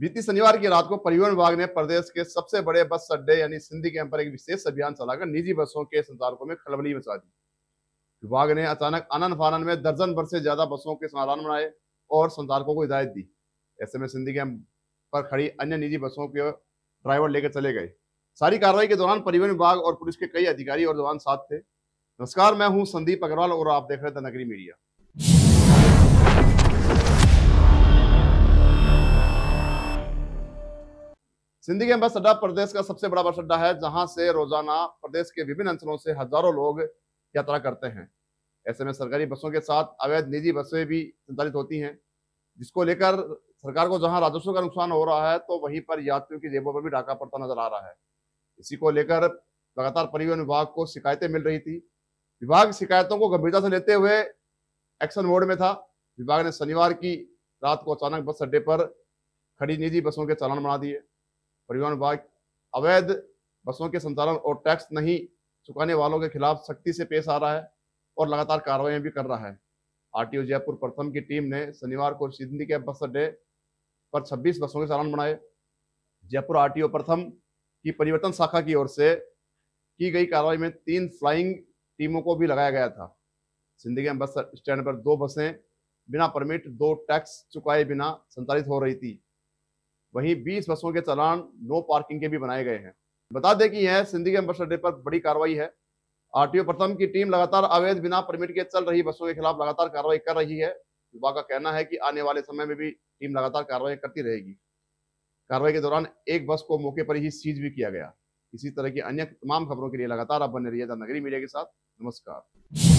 बीती शनिवार की रात को परिवहन विभाग ने प्रदेश के सबसे बड़े बस अड्डे यानी सिंधी कैंप पर एक विशेष अभियान चलाकर निजी बसों के संचालकों में खलबली मचा दी विभाग ने अचानक आनंद फानन में दर्जन भर से ज्यादा बसों के समाधान बनाए और संचालकों को हिदायत दी ऐसे में सिंधी कैंप पर खड़ी अन्य निजी बसों के ड्राइवर लेकर चले गए सारी कार्रवाई के दौरान परिवहन विभाग और पुलिस के कई अधिकारी और जवान साथ थे नमस्कार मैं हूं संदीप अग्रवाल और आप देख रहे थे नगरी मीडिया सिंधी के बस अड्डा प्रदेश का सबसे बड़ा बस अड्डा है जहां से रोजाना प्रदेश के विभिन्न अंचलों से हजारों लोग यात्रा करते हैं ऐसे में सरकारी बसों के साथ अवैध निजी बसें भी संचालित होती हैं जिसको लेकर सरकार को जहां राजस्व का नुकसान हो रहा है तो वहीं पर यात्रियों की जेबों पर भी डाका पड़ता नजर आ रहा है इसी को लेकर लगातार परिवहन विभाग को शिकायतें मिल रही थी विभाग शिकायतों को गंभीरता से लेते हुए एक्शन मोड में था विभाग ने शनिवार की रात को अचानक बस अड्डे पर खड़ी निजी बसों के चालान बना दिए परिवहन विभाग अवैध बसों के संचालन और टैक्स नहीं चुकाने वालों के खिलाफ सख्ती से पेश आ रहा है और लगातार कार्रवाई भी कर रहा है आरटीओ जयपुर प्रथम की टीम ने शनिवार को सिंधी के बस अड्डे पर 26 बसों के चालान बनाए जयपुर आरटीओ प्रथम की परिवर्तन शाखा की ओर से की गई कार्रवाई में तीन फ्लाइंग टीमों को भी लगाया गया था सिंधी बस स्टैंड पर दो बसें बिना परमिट दो टैक्स चुकाए बिना संचालित हो रही थी वहीं 20 बसों के चालान नो पार्किंग के भी बनाए गए हैं बता दें कि यह सिंधी के बस अड्डे पर बड़ी कार्रवाई है आरटीओ प्रथम की टीम लगातार अवैध बिना परमिट के चल रही बसों के खिलाफ लगातार कार्रवाई कर रही है युवा का कहना है कि आने वाले समय में भी टीम लगातार कार्रवाई करती रहेगी कार्रवाई के दौरान एक बस को मौके पर ही सीज भी किया गया इसी तरह की अन्य तमाम खबरों के लिए लगातार आप बने रहिए नगरी मीडिया के साथ नमस्कार